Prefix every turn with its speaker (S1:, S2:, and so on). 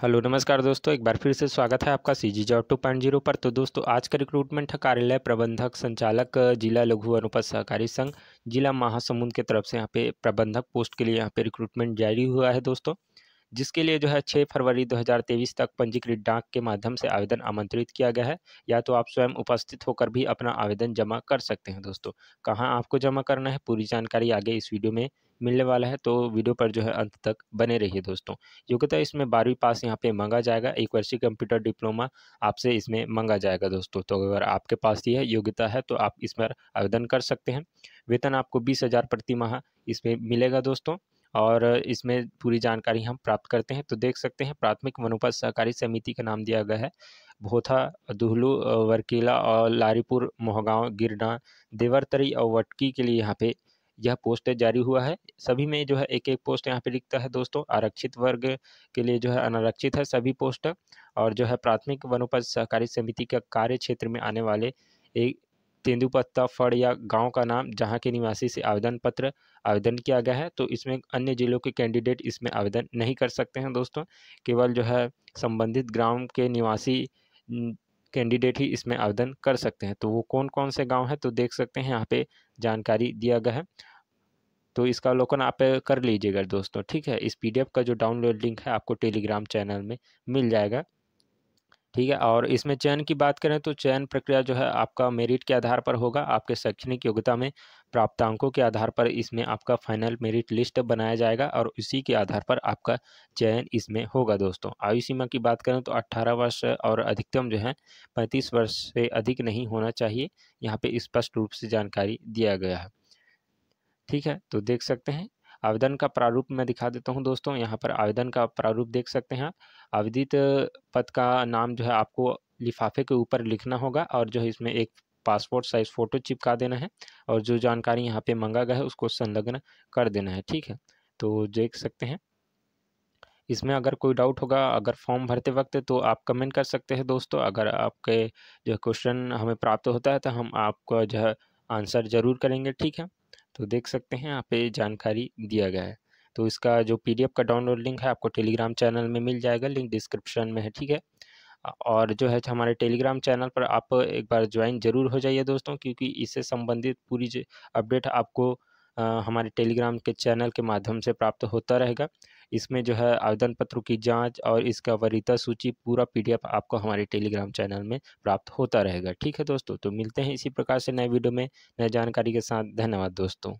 S1: hello नमस्कार दोस्तों एक बार फिर से स्वागत है आपका C G job two point zero पर तो दोस्तों आज का रिक्रूटमेंट है कार्यालय प्रबंधक संचालक जिला लघु अनुपद सहकारी संघ जिला महासमुंद के तरफ से यहाँ पे प्रबंधक पोस्ट के लिए यहाँ पे रिक्रूटमेंट जारी हुआ है दोस्तों जिसके लिए जो है छः फरवरी 2023 तक पंजीकृत डाक के माध्यम से आवेदन आमंत्रित किया गया है या तो आप स्वयं उपस्थित होकर भी अपना आवेदन जमा कर सकते हैं दोस्तों कहाँ आपको जमा करना है पूरी जानकारी आगे इस वीडियो में मिलने वाला है तो वीडियो पर जो है अंत तक बने रहिए दोस्तों योग्यता इसमें बारहवीं पास यहाँ पे मंगा जाएगा एक वर्षीय कंप्यूटर डिप्लोमा आपसे इसमें मंगा जाएगा दोस्तों तो अगर आपके पास यह योग्यता है तो आप इसमें आवेदन कर सकते हैं वेतन आपको बीस हज़ार प्रति माह इसमें मिलेगा दोस्तों और इसमें पूरी जानकारी हम प्राप्त करते हैं तो देख सकते हैं प्राथमिक वनोपज सहकारी समिति का नाम दिया गया है भोथा दुहलू वर्कीला और लारीपुर मोहगांव गिरडा देवरतरी और वटकी के लिए यहाँ पे यह पोस्ट जारी हुआ है सभी में जो है एक एक पोस्ट यहाँ पे लिखता है दोस्तों आरक्षित वर्ग के लिए जो है अनारक्षित है सभी पोस्ट और जो है प्राथमिक वनोपज सहकारी समिति का कार्य क्षेत्र में आने वाले एक तेंदुपत्ता फड़ या गांव का नाम जहां के निवासी से आवेदन पत्र आवेदन किया गया है तो इसमें अन्य जिलों के कैंडिडेट इसमें आवेदन नहीं कर सकते हैं दोस्तों केवल जो है संबंधित ग्राम के निवासी कैंडिडेट ही इसमें आवेदन कर सकते हैं तो वो कौन कौन से गाँव है तो देख सकते हैं यहाँ पे जानकारी दिया गया है तो इसका अवलोकन आप कर लीजिएगा दोस्तों ठीक है इस पीडीएफ का जो डाउनलोड लिंक है आपको टेलीग्राम चैनल में मिल जाएगा ठीक है और इसमें चयन की बात करें तो चयन प्रक्रिया जो है आपका मेरिट के आधार पर होगा आपके शैक्षणिक योग्यता में प्राप्त अंकों के आधार पर इसमें आपका फाइनल मेरिट लिस्ट बनाया जाएगा और उसी के आधार पर आपका चयन इसमें होगा दोस्तों आयु सीमा की बात करें तो 18 वर्ष और अधिकतम जो है 35 वर्ष से अधिक नहीं होना चाहिए यहाँ पर स्पष्ट रूप से जानकारी दिया गया है ठीक है तो देख सकते हैं आवेदन का प्रारूप मैं दिखा देता हूं दोस्तों यहां पर आवेदन का प्रारूप देख सकते हैं आवेदित पद का नाम जो है आपको लिफाफे के ऊपर लिखना होगा और जो है इसमें एक पासपोर्ट साइज़ फ़ोटो चिपका देना है और जो जानकारी यहाँ पे मंगा गया है उसको संलग्न कर देना है ठीक है तो देख सकते हैं इसमें अगर कोई डाउट होगा अगर फॉर्म भरते वक्त तो आप कमेंट कर सकते हैं दोस्तों अगर आपके जो क्वेश्चन हमें प्राप्त होता है तो हम आपका जो है आंसर ज़रूर करेंगे ठीक है तो देख सकते हैं यहाँ पे जानकारी दिया गया है तो इसका जो पी का डाउनलोड लिंक है आपको टेलीग्राम चैनल में मिल जाएगा लिंक डिस्क्रिप्शन में है ठीक है और जो है हमारे टेलीग्राम चैनल पर आप एक बार ज्वाइन जरूर हो जाइए दोस्तों क्योंकि इससे संबंधित पूरी अपडेट आपको आ, हमारे टेलीग्राम के चैनल के माध्यम से प्राप्त होता रहेगा इसमें जो है आवेदन पत्रों की जाँच और इसका वरीता सूची पूरा पी आपको हमारे टेलीग्राम चैनल में प्राप्त होता रहेगा ठीक है दोस्तों तो मिलते हैं इसी प्रकार से नए वीडियो में नए जानकारी के साथ धन्यवाद दोस्तों